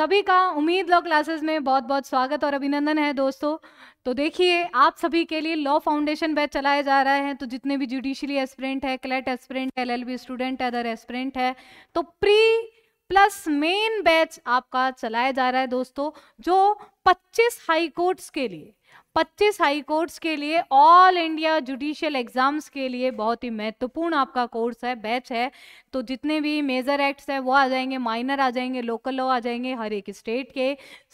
सभी का उम्मीद लॉ क्लासेस में बहुत बहुत स्वागत और अभिनंदन है दोस्तों तो देखिए आप सभी के लिए लॉ फाउंडेशन बैच चलाए जा रहे हैं तो जितने भी जुडिशियली एस्परेंट है क्लेट एस्परेंट है बी स्टूडेंट है अदर एस्परेंट है तो प्री प्लस मेन बैच आपका चलाया जा रहा है दोस्तों जो 25 हाई कोर्ट्स के लिए 25 हाई कोर्ट्स के लिए ऑल इंडिया जुडिशियल एग्जाम्स के लिए बहुत ही महत्वपूर्ण आपका कोर्स है बैच है तो जितने भी मेजर एक्ट्स है वो आ जाएंगे माइनर आ जाएंगे लोकल लॉ आ जाएंगे हर एक स्टेट के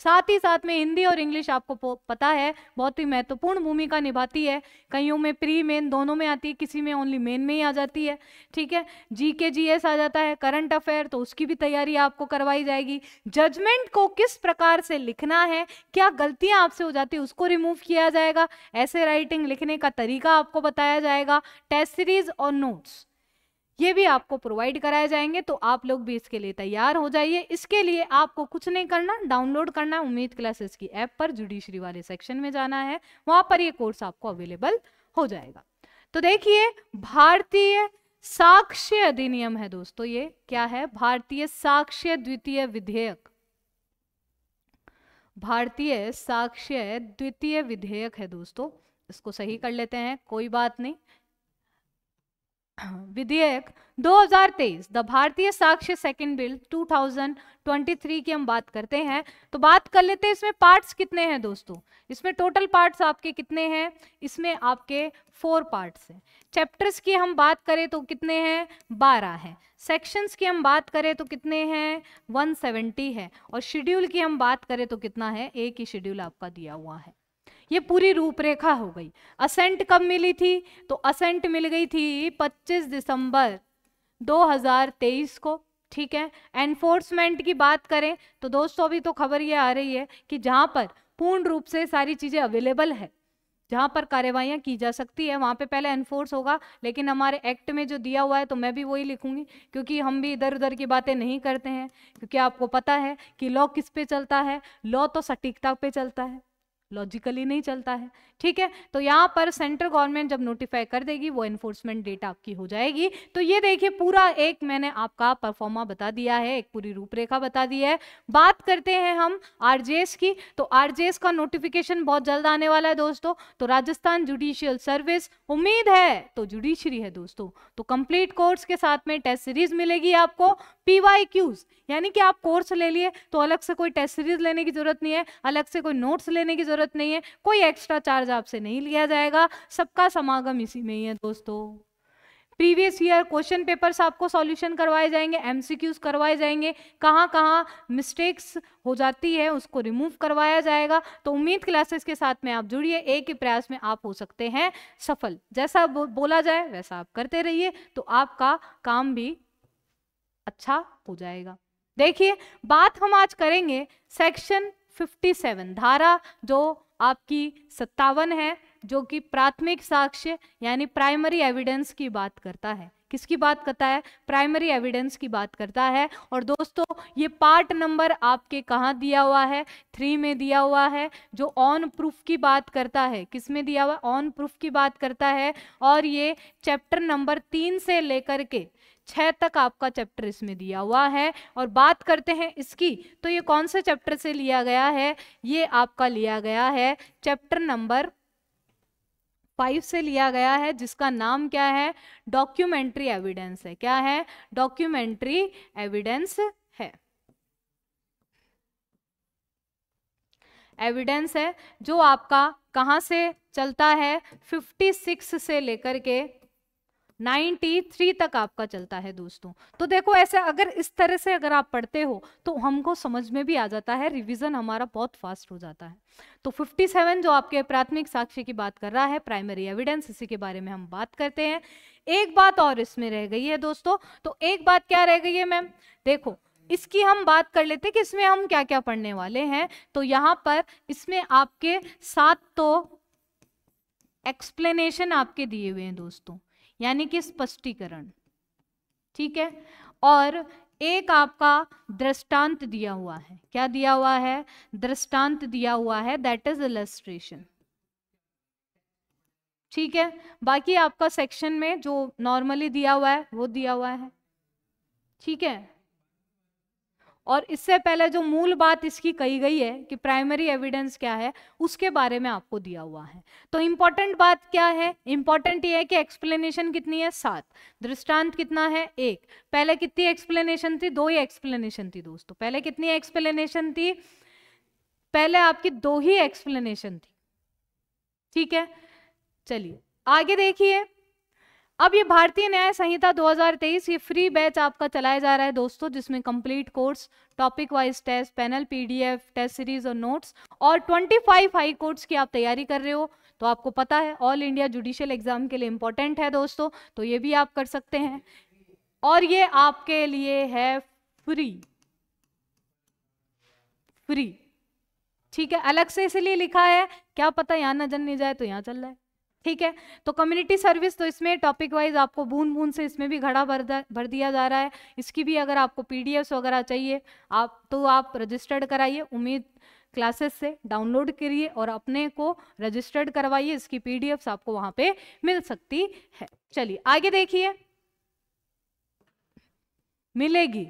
साथ ही साथ में हिंदी और इंग्लिश आपको पता है बहुत ही महत्वपूर्ण भूमिका निभाती है कईयों में प्री मेन दोनों में आती है किसी में ओनली मेन में ही आ जाती है ठीक है जी के जी एस आ जाता है करंट अफेयर तो उसकी भी तैयारी आपको करवाई जाएगी जजमेंट को किस प्रकार से लिखना है क्या गलतियां आपसे हो जाती है उसको रिमूव किया जाएगा ऐसे राइटिंग लिखने का तरीका आपको बताया जाएगा टेस्ट सीरीज और नोट्स ये भी आपको प्रोवाइड कराए जाएंगे तो आप लोग भी इसके लिए तैयार हो जाइए इसके लिए आपको कुछ नहीं करना डाउनलोड करना उम्मीद क्लासेस की ऐप पर जुडिशरी वाले सेक्शन में जाना है वहां पर ये कोर्स आपको अवेलेबल हो जाएगा तो देखिए भारतीय साक्ष्य अधिनियम है दोस्तों ये क्या है भारतीय साक्ष्य द्वितीय विधेयक भारतीय साक्ष्य द्वितीय विधेयक है दोस्तों इसको सही कर लेते हैं कोई बात नहीं विधेयक 2023 द भारतीय साक्ष्य सेकंड बिल 23 की हम बात करते हैं तो बात कर लेते हैं इसमें पार्ट्स कितने हैं दोस्तों इसमें टोटल पार्ट्स आपके कितने हैं इसमें आपके फोर पार्ट्स हैं चैप्टर्स की हम बात करें तो कितने हैं बारह हैं सेक्शंस की हम बात करें तो कितने हैं 170 है और शेड्यूल की हम बात करें तो कितना है एक ही शेड्यूल आपका दिया हुआ है ये पूरी रूपरेखा हो गई असेंट कब मिली थी तो असेंट मिल गई थी 25 दिसंबर 2023 को ठीक है एनफोर्समेंट की बात करें तो दोस्तों अभी तो खबर ये आ रही है कि जहाँ पर पूर्ण रूप से सारी चीज़ें अवेलेबल है जहाँ पर कार्रवाइयाँ की जा सकती है वहाँ पे पहले एनफोर्स होगा लेकिन हमारे एक्ट में जो दिया हुआ है तो मैं भी वही लिखूंगी क्योंकि हम भी इधर उधर की बातें नहीं करते हैं क्योंकि आपको पता है कि लॉ किस पे चलता है लॉ तो सटीकता पे चलता है लॉजिकली नहीं चलता है ठीक है तो यहाँ पर सेंट्रल गवर्नमेंट जब नोटिफाई कर देगी वो एनफोर्समेंट डेट आपकी हो जाएगी तो ये देखिए पूरा एक मैंने आपका परफॉर्मा बता दिया है एक पूरी रूपरेखा बता दी है बात करते हैं हम आरजेएस की तो आरजेएस का नोटिफिकेशन बहुत जल्द आने वाला है दोस्तों तो राजस्थान जुडिशियल सर्विस उम्मीद है तो जुडिशरी है दोस्तों तो कंप्लीट कोर्स के साथ में टेस्ट सीरीज मिलेगी आपको पीवाई क्यूज यानी कि आप कोर्स ले लिए तो अलग से कोई टेस्ट सीरीज लेने की जरूरत नहीं है अलग से कोई नोट्स लेने की जरूरत ज़रूरत नहीं है कोई एक्स्ट्रा चार्ज आपसे नहीं लिया जाएगा सबका समागम इसी में ही है दोस्तों प्रीवियस ईयर क्वेश्चन पेपर्स आपको सॉल्यूशन करवाए जाएंगे एमसीक्यूज करवाए जाएंगे कहाँ कहाँ मिस्टेक्स हो जाती है उसको रिमूव करवाया जाएगा तो उम्मीद क्लासेस के साथ में आप जुड़िए एक ही प्रयास में आप हो सकते हैं सफल जैसा बो, बोला जाए वैसा आप करते रहिए तो आपका काम भी अच्छा हो जाएगा देखिए बात हम आज करेंगे सेक्शन 57 धारा जो आपकी सत्तावन है जो कि प्राथमिक साक्ष्य यानी प्राइमरी एविडेंस की बात करता है किसकी बात करता है प्राइमरी एविडेंस की बात करता है और दोस्तों ये पार्ट नंबर आपके कहाँ दिया हुआ है थ्री में दिया हुआ है जो ऑन प्रूफ की बात करता है किस में दिया हुआ ऑन प्रूफ की बात करता है और ये चैप्टर नंबर तीन से लेकर के छः तक आपका चैप्टर इसमें दिया हुआ है और बात करते हैं इसकी तो ये कौन से चैप्टर से लिया गया है ये आपका लिया गया है चैप्टर नंबर फाइव से लिया गया है जिसका नाम क्या है डॉक्यूमेंट्री एविडेंस है क्या है डॉक्यूमेंट्री एविडेंस है एविडेंस है जो आपका कहाँ से चलता है 56 से लेकर के 93 तक आपका चलता है दोस्तों तो देखो ऐसे अगर इस तरह से अगर आप पढ़ते हो तो हमको समझ में भी आ जाता है रिवीजन हमारा बहुत फास्ट हो जाता है तो 57 जो आपके प्राथमिक साक्ष्य की बात कर रहा है प्राइमरी एविडेंस इसी के बारे में हम बात करते हैं एक बात और इसमें रह गई है दोस्तों तो एक बात क्या रह गई है मैम देखो इसकी हम बात कर लेते हैं कि इसमें हम क्या क्या पढ़ने वाले हैं तो यहाँ पर इसमें आपके सात तो एक्सप्लेनेशन आपके दिए हुए हैं दोस्तों यानी कि स्पष्टीकरण ठीक है और एक आपका दृष्टांत दिया हुआ है क्या दिया हुआ है दृष्टांत दिया हुआ है दैट इज इलस्ट्रेशन ठीक है बाकी आपका सेक्शन में जो नॉर्मली दिया हुआ है वो दिया हुआ है ठीक है और इससे पहले जो मूल बात इसकी कही गई है कि प्राइमरी एविडेंस क्या है उसके बारे में आपको दिया हुआ है तो इंपॉर्टेंट बात क्या है इम्पॉर्टेंट ये है कि एक्सप्लेनेशन कितनी है सात दृष्टांत कितना है एक पहले कितनी एक्सप्लेनेशन थी दो ही एक्सप्लेनेशन थी दोस्तों पहले कितनी एक्सप्लेनेशन थी पहले आपकी दो ही एक्सप्लेनेशन थी ठीक है चलिए आगे देखिए अब ये भारतीय न्याय संहिता 2023 ये फ्री बैच आपका चलाया जा रहा है दोस्तों जिसमें complete course topic wise test panel PDF test series और नोट्स और 25 हाई कोर्ट्स की आप तैयारी कर रहे हो तो आपको पता है ऑल इंडिया जुडिशियल एग्जाम के लिए इंपॉर्टेंट है दोस्तों तो ये भी आप कर सकते हैं और ये आपके लिए है फ्री फ्री ठीक है अलग से इसलिए लिखा है क्या पता यहाँ नजर नहीं जाए तो यहाँ चल रहा है ठीक है तो कम्युनिटी सर्विस तो इसमें टॉपिक वाइज आपको बूंद बूंद से इसमें भी घड़ा भर भर दिया जा रहा है इसकी भी अगर आपको पीडीएफ वगैरह चाहिए आप तो आप रजिस्टर्ड कराइए उम्मीद क्लासेस से डाउनलोड करिए और अपने को रजिस्टर्ड करवाइए इसकी पीडीएफ्स आपको वहां पे मिल सकती है चलिए आगे देखिए मिलेगी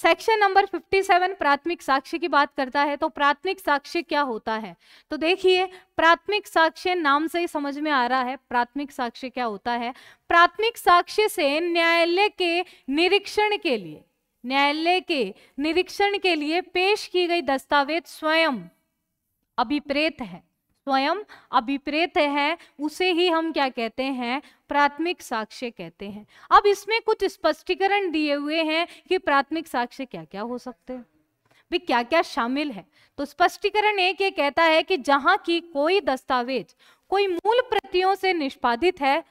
सेक्शन नंबर 57 प्राथमिक साक्ष्य की बात करता है तो प्राथमिक साक्ष्य क्या होता है तो देखिए प्राथमिक साक्ष्य नाम से ही समझ में आ रहा है प्राथमिक साक्ष्य क्या होता है प्राथमिक साक्ष्य से न्यायालय के निरीक्षण के लिए न्यायालय के निरीक्षण के लिए पेश की गई दस्तावेज स्वयं अभिप्रेत है स्वयं अभिप्रेत है उसे ही हम क्या कहते हैं प्राथमिक साक्ष्य कहते हैं अब इसमें कुछ स्पष्टीकरण दिए हुए हैं कि प्राथमिक साक्ष्य क्या क्या हो सकते हैं भी क्या क्या शामिल है तो स्पष्टीकरण एक ये कहता है कि जहां की कोई दस्तावेज कोई मूल प्रतियों से निष्पादित है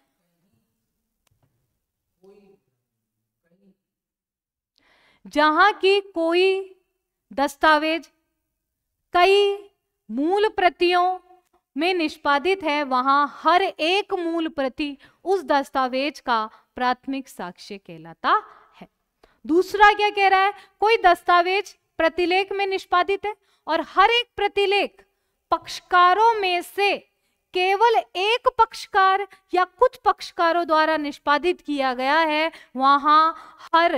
जहां की कोई दस्तावेज कई मूल प्रतियों में निष्पादित है वहां हर एक मूल प्रति उस दस्तावेज का प्राथमिक साक्ष्य कहलाता है दूसरा क्या कह रहा है कोई दस्तावेज प्रतिलेख में निष्पादित है और हर एक प्रतिलेख पक्षकारों में से केवल एक पक्षकार या कुछ पक्षकारों द्वारा निष्पादित किया गया है वहां हर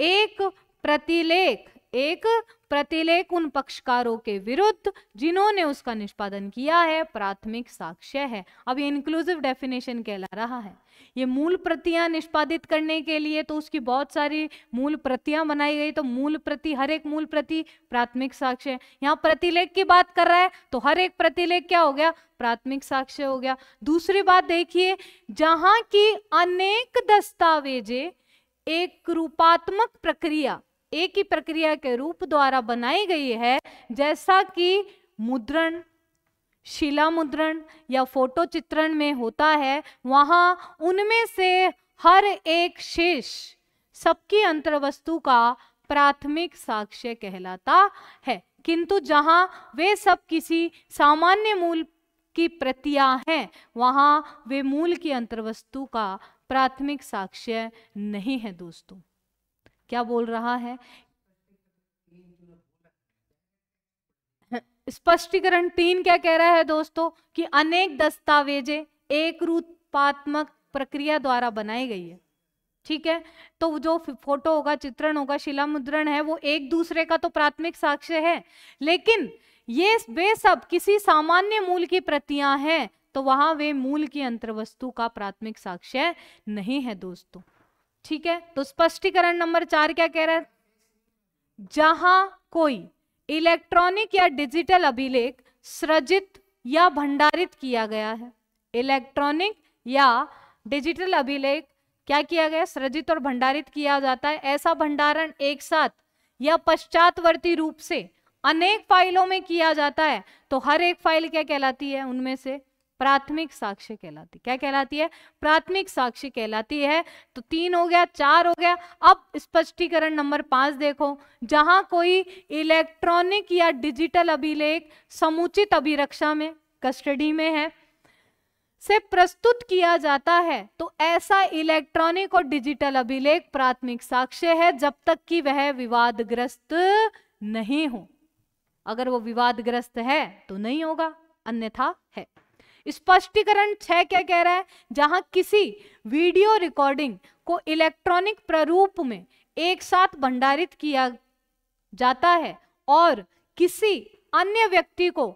एक प्रतिलेख एक प्रतिलेख उन पक्षकारों के विरुद्ध जिन्होंने उसका निष्पादन किया है प्राथमिक साक्ष्य है अब ये इंक्लूसिव डेफिनेशन कहला रहा है ये मूल प्रतियां निष्पादित करने के लिए तो उसकी बहुत सारी मूल प्रतियां बनाई गई तो मूल प्रति हर एक मूल प्रति प्राथमिक साक्ष्य है यहाँ प्रतिलेख की बात कर रहा है तो हर एक प्रतिलेख क्या हो गया प्राथमिक साक्ष्य हो गया दूसरी बात देखिए जहां की अनेक दस्तावेजे एक रूपात्मक प्रक्रिया एक ही प्रक्रिया के रूप द्वारा बनाई गई है जैसा कि मुद्रण शिला मुद्रण या फोटो चित्रण में होता है वहां उनमें से हर एक शेष सबकी अंतर्वस्तु का प्राथमिक साक्ष्य कहलाता है किंतु जहां वे सब किसी सामान्य मूल की प्रतियां हैं वहां वे मूल की अंतर्वस्तु का प्राथमिक साक्ष्य नहीं है दोस्तों क्या बोल रहा है स्पष्टीकरण तीन क्या कह रहा है दोस्तों कि अनेक दस्तावेजे एक रूपात्मक प्रक्रिया द्वारा बनाई गई है ठीक है तो जो फोटो होगा चित्रण होगा शिला मुद्रण है वो एक दूसरे का तो प्राथमिक साक्ष्य है लेकिन ये वे सब किसी सामान्य मूल की प्रतियां हैं तो वहां वे मूल की अंतर्वस्तु का प्राथमिक साक्ष्य नहीं है दोस्तों ठीक है तो स्पष्टीकरण नंबर चार क्या कह रहा है जहां कोई इलेक्ट्रॉनिक या डिजिटल अभिलेख सृजित या भंडारित किया गया है इलेक्ट्रॉनिक या डिजिटल अभिलेख क्या किया गया सृजित और भंडारित किया जाता है ऐसा भंडारण एक साथ या पश्चातवर्ती रूप से अनेक फाइलों में किया जाता है तो हर एक फाइल क्या कहलाती है उनमें से प्राथमिक साक्ष्य कहलाती क्या कहलाती है प्राथमिक साक्ष्य कहलाती है तो तीन हो गया चार हो गया अब स्पष्टीकरण नंबर पांच देखो जहां कोई इलेक्ट्रॉनिक या डिजिटल अभिलेख समुचित अभिरक्षा में कस्टडी में है से प्रस्तुत किया जाता है तो ऐसा इलेक्ट्रॉनिक और डिजिटल अभिलेख प्राथमिक साक्ष्य है जब तक कि वह विवादग्रस्त नहीं हो अगर वो विवादग्रस्त है तो नहीं होगा अन्यथा है स्पष्टीकरण छह क्या कह रहा है जहां किसी वीडियो रिकॉर्डिंग को इलेक्ट्रॉनिक प्रारूप में एक साथ भंडारित किया जाता है और किसी अन्य व्यक्ति को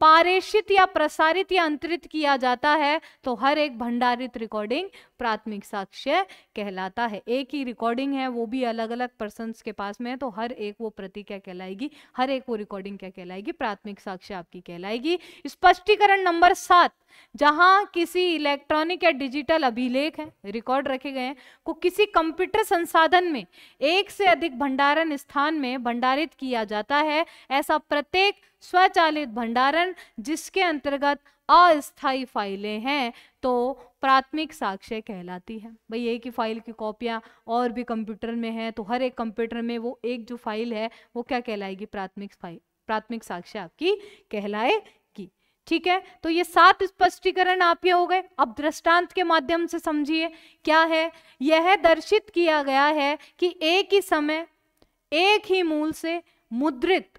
पारेषित या प्रसारित या अंतरित किया जाता है तो हर एक भंडारित रिकॉर्डिंग प्राथमिक साक्ष्य कहलाता है एक ही रिकॉर्डिंग है वो भी अलग अलग पर्सन के पास में है तो हर एक वो प्रति क्या कहलाएगी हर एक वो रिकॉर्डिंग क्या कहलाएगी प्राथमिक साक्ष्य आपकी कहलाएगी स्पष्टीकरण नंबर सात जहां किसी इलेक्ट्रॉनिक या डिजिटल अभिलेख है रिकॉर्ड रखे गए हैं को किसी कंप्यूटर संसाधन में एक से अधिक भंडारण स्थान में भंडारित किया जाता है ऐसा प्रत्येक स्वचालित भंडारण जिसके अंतर्गत अस्थायी फाइलें हैं तो प्राथमिक साक्ष्य कहलाती है भाई एक ही फाइल की कॉपियाँ और भी कंप्यूटर में है तो हर एक कंप्यूटर में वो एक जो फाइल है वो क्या कहलाएगी प्राथमिक फाइल प्राथमिक साक्ष्य आपकी कहलाएगी ठीक है तो ये सात स्पष्टीकरण आपके हो गए अब दृष्टांत के माध्यम से समझिए क्या है यह दर्शित किया गया है कि एक ही समय एक ही मूल से मुद्रित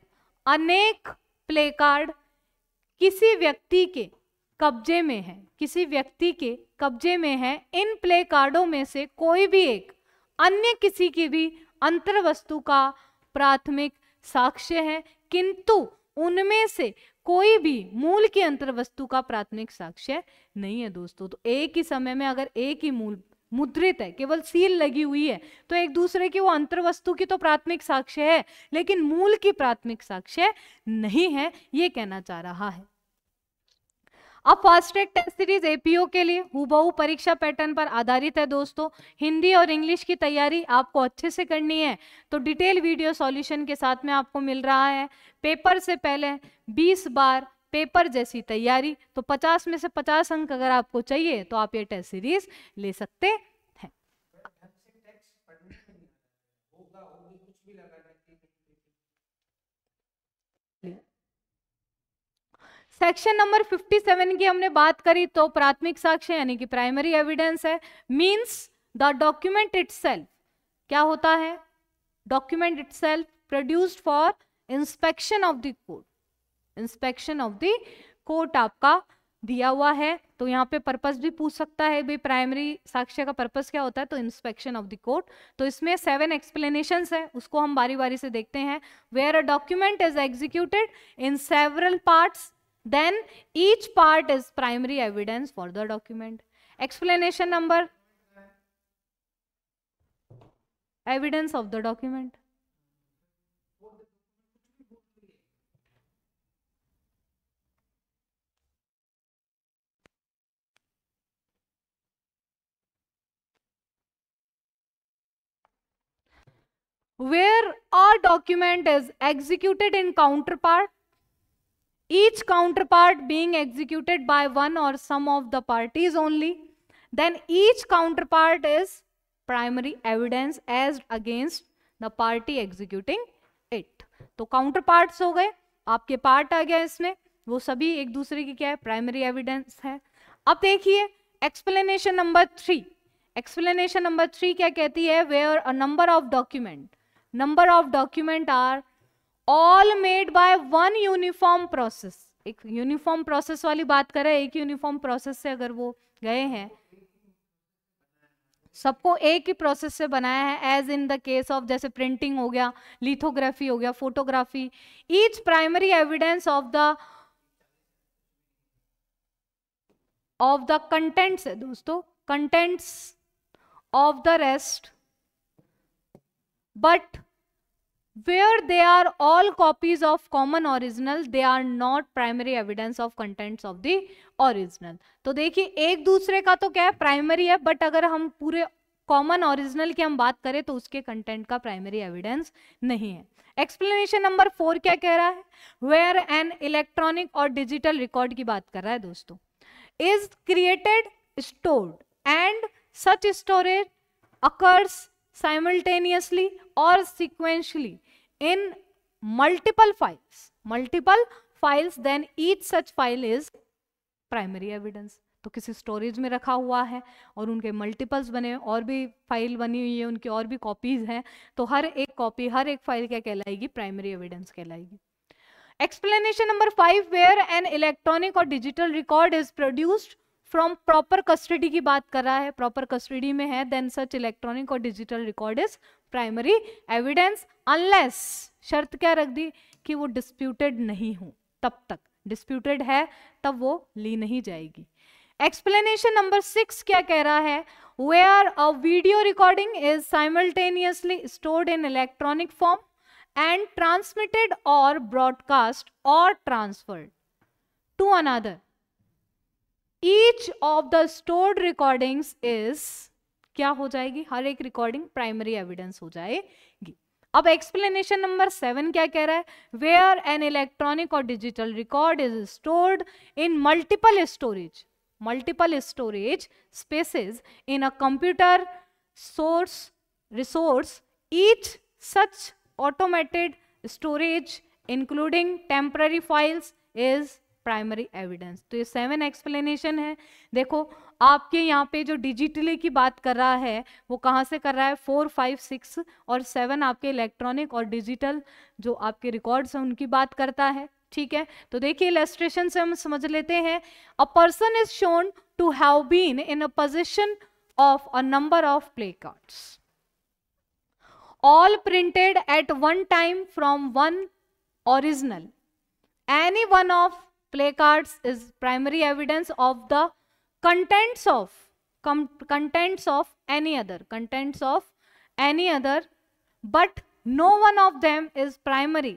अनेक प्ले कार्ड किसी व्यक्ति के कब्जे में है किसी व्यक्ति के कब्जे में है इन प्ले कार्डों में से कोई भी एक अन्य किसी की भी अंतर वस्तु का प्राथमिक साक्ष्य है किंतु उनमें से कोई भी मूल की अंतर वस्तु का प्राथमिक साक्ष्य नहीं है दोस्तों तो एक ही समय में अगर एक ही मूल मुद्रित है केवल सील लगी हुई है तो एक दूसरे की वो अंतर वस्तु की तो प्राथमिक साक्ष्य है लेकिन मूल की प्राथमिक साक्ष्य नहीं है ये कहना चाह रहा है अब fast track test series APO के लिए हूबहू परीक्षा पैटर्न पर आधारित है दोस्तों हिंदी और इंग्लिश की तैयारी आपको अच्छे से करनी है तो डिटेल वीडियो सॉल्यूशन के साथ में आपको मिल रहा है पेपर से पहले 20 बार पेपर जैसी तैयारी तो 50 में से 50 अंक अगर आपको चाहिए तो आप ये टेस्ट सीरीज ले सकते सेक्शन नंबर 57 की हमने बात करी तो प्राथमिक साक्ष्य यानी कि प्राइमरी एविडेंस है मींस द डॉक्यूमेंट इट क्या होता है document self produced for inspection of the court inspection of the court आपका दिया हुआ है तो यहाँ पे पर्पस भी पूछ सकता है भाई प्राइमरी साक्ष्य का पर्पस क्या होता है तो इंस्पेक्शन ऑफ द कोर्ट तो इसमें सेवन एक्सप्लेनेशन है उसको हम बारी बारी से देखते हैं where a document is executed in several parts Then each part is primary evidence for the document. Explanation number evidence of the document. Where a document is executed in counterpart each counterpart being executed by one or some of the parties only then each counterpart is primary evidence as against the party executing it तो counterparts हो गए आपके part आ गया इसमें वो सभी एक दूसरे की क्या है प्राइमरी एविडेंस है अब देखिए explanation number three explanation number three क्या कहती है where a number of document number of document are all made by one uniform process एक यूनिफॉर्म प्रोसेस वाली बात कर रहे हैं एक यूनिफॉर्म प्रोसेस से अगर वो गए हैं सबको एक ही प्रोसेस से बनाया है as in the case of जैसे प्रिंटिंग हो गया लिथोग्राफी हो गया photography each primary evidence of the of the contents है दोस्तों contents of the rest but where they are all copies of common original they are not primary evidence of contents of the original तो देखिए एक दूसरे का तो क्या है प्राइमरी है बट अगर हम पूरे कॉमन ओरिजिनल की हम बात करें तो उसके कंटेंट का प्राइमरी एविडेंस नहीं है एक्सप्लेनेशन नंबर फोर क्या कह रहा है वेयर एन इलेक्ट्रॉनिक और डिजिटल रिकॉर्ड की बात कर रहा है दोस्तों is created stored and such storage occurs simultaneously or sequentially in multiple files multiple files then each such file is primary evidence तो किसी स्टोरेज में रखा हुआ है और उनके मल्टीपल्स बने और भी फाइल बनी हुई है उनकी और भी कॉपीज हैं तो हर एक कॉपी हर एक फाइल क्या कहलाएगी प्राइमरी एविडेंस कहलाएगी explanation number five where an electronic और digital record is produced from proper custody की बात कर रहा है प्रॉपर कस्टडी में है देन सच इलेक्ट्रॉनिक और digital record is primary evidence unless शर्त क्या रख दी कि वो डिस्प्यूटेड नहीं हो तब तक डिस्प्यूटेड है तब वो ली नहीं जाएगी एक्सप्लेनेशन नंबर सिक्स क्या कह रहा है where a video recording is simultaneously stored in electronic form and transmitted और ब्रॉडकास्ट और transferred to another each of the stored recordings is क्या हो जाएगी हर एक रिकॉर्डिंग प्राइमरी एविडेंस हो जाएगी अब एक्सप्लेनेशन नंबर सेवन क्या कह रहा है वेयर एन इलेक्ट्रॉनिक और digital record is stored in multiple storage multiple storage spaces in a computer source resource each such automated storage including temporary files is primary evidence तो ये seven explanation है देखो आपके यहाँ पे जो डिजिटली की बात कर रहा है वो कहाँ से कर रहा है फोर फाइव सिक्स और सेवन आपके इलेक्ट्रॉनिक और डिजिटल जो आपके रिकॉर्ड्स हैं उनकी बात करता है ठीक है तो देखिए इलेस्ट्रेशन से हम समझ लेते हैं a person is shown to have been in a position of a number of placards all printed at one time from one original any one of Placards is primary evidence of the contents of contents of any other contents of any other but no one of them is primary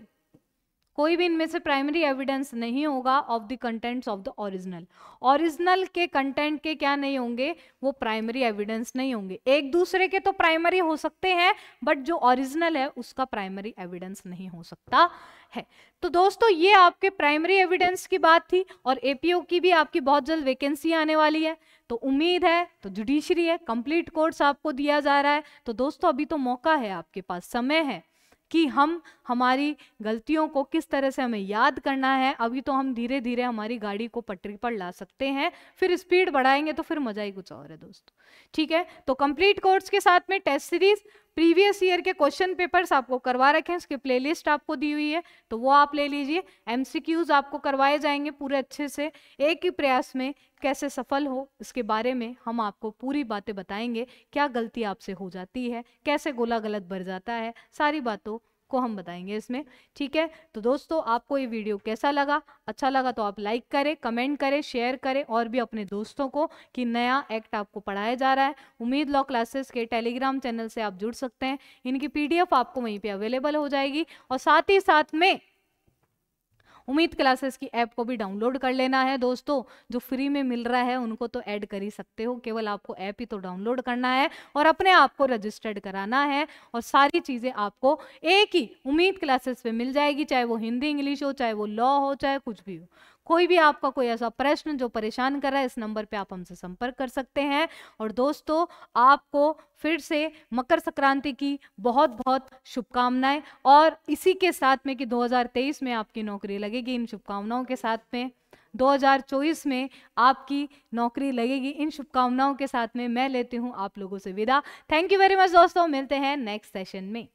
कोई भी इनमें से primary evidence नहीं होगा of the contents of the original original के content के क्या नहीं होंगे वो प्राइमरी एविडेंस नहीं होंगे एक दूसरे के तो प्राइमरी हो सकते हैं बट जो ओरिजिनल है उसका प्राइमरी एविडेंस नहीं हो सकता है तो दोस्तों ये आपके प्राइमरी एविडेंस की बात थी और एपीओ की भी आपकी बहुत जल्द वैकेंसी आने वाली है तो उम्मीद है तो जुडिशरी है कंप्लीट कोर्स आपको दिया जा रहा है तो दोस्तों अभी तो मौका है आपके पास समय है कि हम हमारी गलतियों को किस तरह से हमें याद करना है अभी तो हम धीरे धीरे हमारी गाड़ी को पटरी पर ला सकते हैं फिर स्पीड बढ़ाएंगे तो फिर मजा ही कुछ और है दोस्तों ठीक है तो कंप्लीट कोर्स के साथ में टेस्ट सीरीज प्रीवियस ईयर के क्वेश्चन पेपर्स आपको करवा रखे हैं उसकी प्लेलिस्ट आपको दी हुई है तो वो आप ले लीजिए एमसीक्यूज आपको करवाए जाएंगे पूरे अच्छे से एक ही प्रयास में कैसे सफल हो इसके बारे में हम आपको पूरी बातें बताएंगे क्या गलती आपसे हो जाती है कैसे गोला गलत भर जाता है सारी बातों को हम बताएंगे इसमें ठीक है तो दोस्तों आपको ये वीडियो कैसा लगा अच्छा लगा तो आप लाइक करें कमेंट करें शेयर करें और भी अपने दोस्तों को कि नया एक्ट आपको पढ़ाया जा रहा है उम्मीद लॉ क्लासेस के टेलीग्राम चैनल से आप जुड़ सकते हैं इनकी पीडीएफ आपको वहीं पर अवेलेबल हो जाएगी और साथ ही साथ में उम्मीद क्लासेस की ऐप को भी डाउनलोड कर लेना है दोस्तों जो फ्री में मिल रहा है उनको तो ऐड कर ही सकते हो केवल आपको ऐप ही तो डाउनलोड करना है और अपने आप को रजिस्टर्ड कराना है और सारी चीज़ें आपको एक ही उम्मीद क्लासेस पे मिल जाएगी चाहे वो हिंदी इंग्लिश हो चाहे वो लॉ हो चाहे कुछ भी हो कोई भी आपका कोई ऐसा प्रश्न जो परेशान कर रहा है इस नंबर पे आप हमसे संपर्क कर सकते हैं और दोस्तों आपको फिर से मकर संक्रांति की बहुत बहुत शुभकामनाएं और इसी के साथ में कि 2023 में आपकी नौकरी लगेगी इन शुभकामनाओं के साथ में 2024 में आपकी नौकरी लगेगी इन शुभकामनाओं के साथ में मैं लेती हूँ आप लोगों से विदा थैंक यू वेरी मच दोस्तों मिलते हैं नेक्स्ट सेशन में